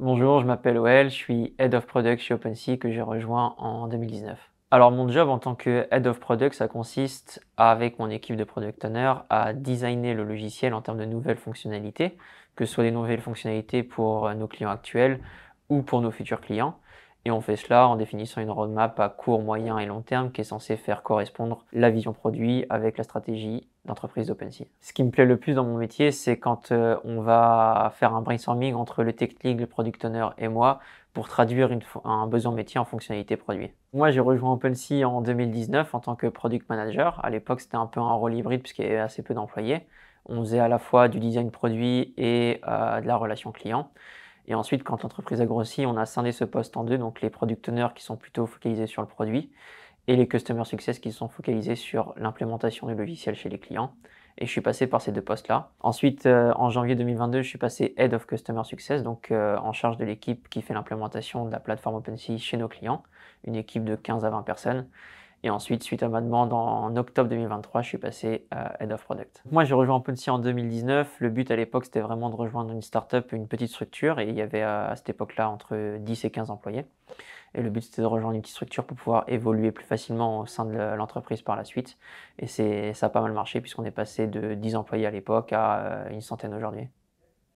Bonjour, je m'appelle OL, je suis Head of Product chez OpenSea que j'ai rejoint en 2019. Alors mon job en tant que Head of Product, ça consiste avec mon équipe de Product Owner à designer le logiciel en termes de nouvelles fonctionnalités, que ce soit des nouvelles fonctionnalités pour euh, nos clients actuels ou pour nos futurs clients, et on fait cela en définissant une roadmap à court, moyen et long terme qui est censée faire correspondre la vision produit avec la stratégie d'entreprise d'OpenSea. Ce qui me plaît le plus dans mon métier, c'est quand euh, on va faire un brainstorming entre le technique, le product owner et moi pour traduire un besoin métier en fonctionnalité produit. Moi, j'ai rejoint OpenSea en 2019 en tant que product manager. À l'époque, c'était un peu un rôle hybride puisqu'il y avait assez peu d'employés. On faisait à la fois du design produit et euh, de la relation client. Et ensuite, quand l'entreprise a grossi, on a scindé ce poste en deux, donc les product owners qui sont plutôt focalisés sur le produit et les customer success qui sont focalisés sur l'implémentation du logiciel chez les clients. Et je suis passé par ces deux postes-là. Ensuite, euh, en janvier 2022, je suis passé Head of Customer Success, donc euh, en charge de l'équipe qui fait l'implémentation de la plateforme OpenSea chez nos clients, une équipe de 15 à 20 personnes. Et ensuite, suite à ma demande en octobre 2023, je suis passé à Head of Product. Moi, j'ai rejoint OpenSea en 2019. Le but à l'époque, c'était vraiment de rejoindre une startup, une petite structure. Et il y avait euh, à cette époque-là entre 10 et 15 employés. Et le but, c'était de rejoindre une petite structure pour pouvoir évoluer plus facilement au sein de l'entreprise par la suite. Et ça a pas mal marché puisqu'on est passé de 10 employés à l'époque à euh, une centaine aujourd'hui.